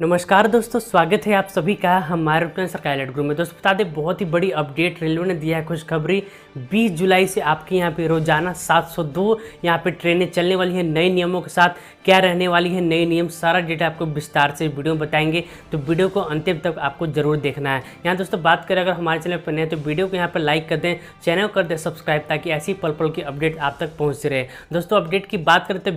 नमस्कार दोस्तों स्वागत है आप सभी का हमारे अपने कैलेट ग्रुप में दोस्तों बता दें बहुत ही बड़ी अपडेट रेलवे ने दिया है खुशखबरी 20 जुलाई से आपके यहाँ पे रोजाना 702 सौ दो यहाँ पर ट्रेनें चलने वाली हैं नए नियमों के साथ क्या रहने वाली है नए नियम सारा डेटा आपको विस्तार से वीडियो में बताएंगे तो वीडियो को अंतिम तक आपको जरूर देखना है यहाँ दोस्तों बात करें अगर हमारे चैनल पर नए तो वीडियो को यहाँ पर लाइक कर दें चैनल को कर दें सब्सक्राइब ताकि ऐसी पल पल की अपडेट आप तक पहुँच रहे दोस्तों अपडेट की बात करें तो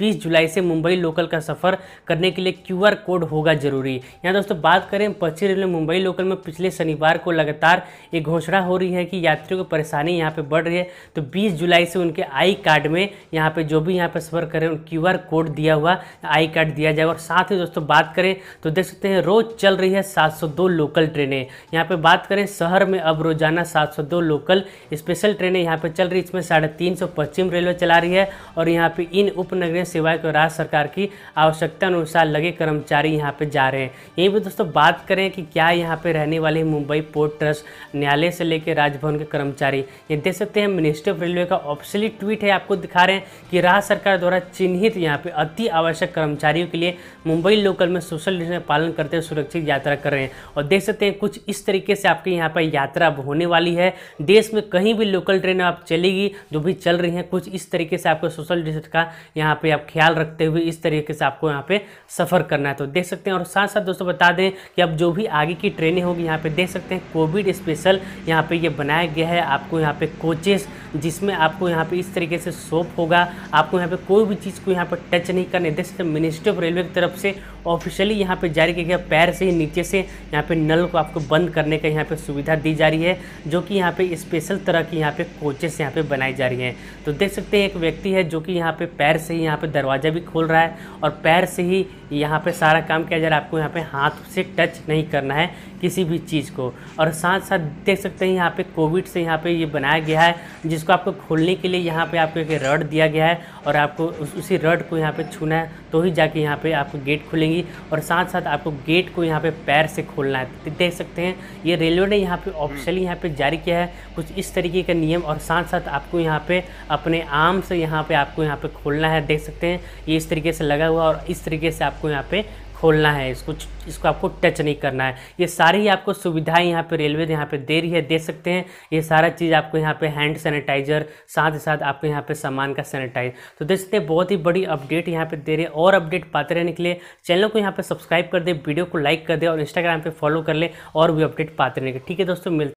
बीस जुलाई से मुंबई लोकल का सफ़र करने के लिए क्यू कोड होगा जरूरी यहाँ दोस्तों बात करें पश्चिम रेलवे मुंबई लोकल में पिछले शनिवार को लगातार ये घोषणा हो रही है कि यात्रियों को परेशानी यहाँ पे बढ़ रही है तो 20 जुलाई से उनके आई कार्ड में यहाँ पे जो भी यहाँ पे सफर करें क्यू कोड दिया हुआ आई कार्ड दिया जाएगा और साथ ही दोस्तों बात करें तो देख सकते हैं रोज़ चल रही है सात लोकल ट्रेनें यहाँ पर बात करें शहर में अब रोजाना सात लोकल स्पेशल ट्रेनें यहाँ पर चल रही है इसमें साढ़े पश्चिम रेलवे चला रही है और यहाँ पर इन उपनगरीय सेवाएं को राज्य सरकार की आवश्यकता अनुसार लगे कर्मचारी यहाँ पे जा रहे हैं यहीं पर दोस्तों बात करें कि क्या यहाँ पे रहने वाले मुंबई पोर्ट ट्रस्ट न्यायालय से लेकर राजभवन के कर्मचारी ये देख सकते हैं मिनिस्ट्री ऑफ रेलवे का ऑप्शली ट्वीट है आपको दिखा रहे हैं कि राज्य सरकार द्वारा चिन्हित यहाँ पे अति आवश्यक कर्मचारियों के लिए मुंबई लोकल में सोशल डिस्टेंस पालन करते हुए सुरक्षित यात्रा कर रहे हैं और देख सकते हैं कुछ इस तरीके से आपके यहाँ पर यात्रा होने वाली है देश में कहीं भी लोकल ट्रेन आप चलेगी जो भी चल रही हैं कुछ इस तरीके से आपको सोशल डिस्टेंस का यहाँ पे आप ख्याल रखते हुए इस तरीके से आपको यहाँ पे सफ़र करना है तो देख देख सकते हैं और साथ साथ दोस्तों बता दें कि अब जो भी आगे की ट्रेनें होगी यहाँ पे देख सकते हैं कोविड स्पेशल यहाँ पे ये बनाया गया है आपको यहाँ पे कोचेस जिसमें आपको यहाँ पे इस तरीके से सोप होगा आपको यहाँ पे कोई भी चीज़ को यहाँ पर टच नहीं करने देख सकते मिनिस्ट्री ऑफ रेलवे की तरफ से ऑफिशियली यहाँ पे जारी किया गया पैर से ही नीचे से यहाँ पे नल को आपको बंद करने का यहाँ पे सुविधा दी जा रही है जो कि यहाँ पे स्पेशल तरह की यहाँ पे कोचेस यहाँ पे बनाई जा रही हैं तो देख सकते हैं एक व्यक्ति है जो कि यहाँ पे पैर से ही यहाँ पे दरवाज़ा भी खोल रहा है और पैर से ही यहाँ पे सारा काम किया जा रहा है आपको यहाँ पे हाथ से टच नहीं करना है किसी भी चीज़ को और साथ साथ देख सकते हैं यहाँ पे कोविड से यहाँ पे ये बनाया गया है जिसको आपको खोलने के लिए यहाँ पे आपको एक रड दिया गया है और आपको उसी रड को यहाँ पे छूना है तो ही जाके यहाँ पे आपको गेट खुलेंगे जाएगी और साथ साथ आपको गेट को यहाँ पे पैर से खोलना है तो देख सकते हैं ये रेलवे ने यहाँ पे ऑप्शनली हम्म। यहाँ पे जारी किया है कुछ इस तरीके का नियम और साथ साथ आपको यहाँ पे अपने आर्म से यहाँ पे आपको यहाँ पे खोलना है देख सकते हैं ये इस तरीके से लगा हुआ और इस तरीके से आपको यहाँ पे खोलना है इसको इसको आपको टच नहीं करना है ये सारी ही आपको सुविधाएं यहाँ पे रेलवे यहाँ पे दे रही है दे सकते हैं ये सारा चीज़ आपको यहाँ पे हैंड सैनिटाइजर साथ ही साथ आपको यहाँ पे सामान का सैनिटाइज तो देख सकते हैं बहुत ही बड़ी अपडेट यहाँ पे दे रहे हैं और अपडेट पाते रहने के लिए चैनल को यहाँ पर सब्सक्राइब कर दे वीडियो को लाइक कर दे और इंस्टाग्राम पर फॉलो कर ले और भी अपडेट पाते के ठीक है दोस्तों मिलते